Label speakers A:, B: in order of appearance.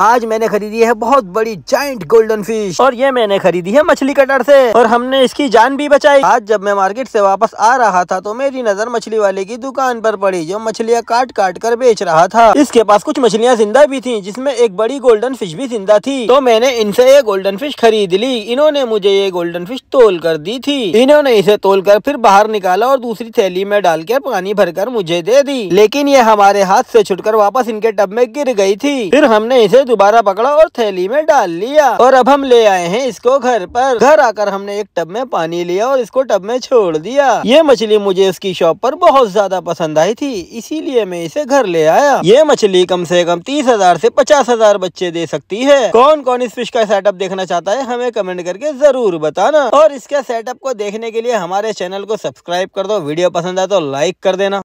A: आज मैंने खरीदी है बहुत बड़ी जाइंट गोल्डन फिश और ये मैंने खरीदी है मछली कटर से और हमने इसकी जान भी बचाई आज जब मैं मार्केट से वापस आ रहा था तो मेरी नजर मछली वाले की दुकान पर पड़ी जो मछलियाँ काट काट कर बेच रहा था इसके पास कुछ मछलियाँ जिंदा भी थी जिसमे एक बड़ी गोल्डन फिश भी जिंदा थी तो मैंने इनसे ये गोल्डन फिश खरीद ली इन्होंने मुझे ये गोल्डन फिश तोल कर दी थी इन्होंने इसे तोल कर फिर बाहर निकाला और दूसरी थैली में डाल कर पानी भर कर मुझे दे दी लेकिन ये हमारे हाथ से छुटकर वापस इनके टब में गिर गयी थी फिर हमने इसे दोबारा पकड़ा और थैली में डाल लिया और अब हम ले आए हैं इसको घर पर घर आकर हमने एक टब में पानी लिया और इसको टब में छोड़ दिया ये मछली मुझे इसकी शॉप पर बहुत ज्यादा पसंद आई थी इसीलिए मैं इसे घर ले आया ये मछली कम से कम तीस हजार से पचास हजार बच्चे दे सकती है कौन कौन इस फिश का सेटअप देखना चाहता है हमें कमेंट करके जरूर बताना और इसके सेटअप को देखने के लिए हमारे चैनल को सब्सक्राइब कर दो वीडियो पसंद आए तो लाइक कर देना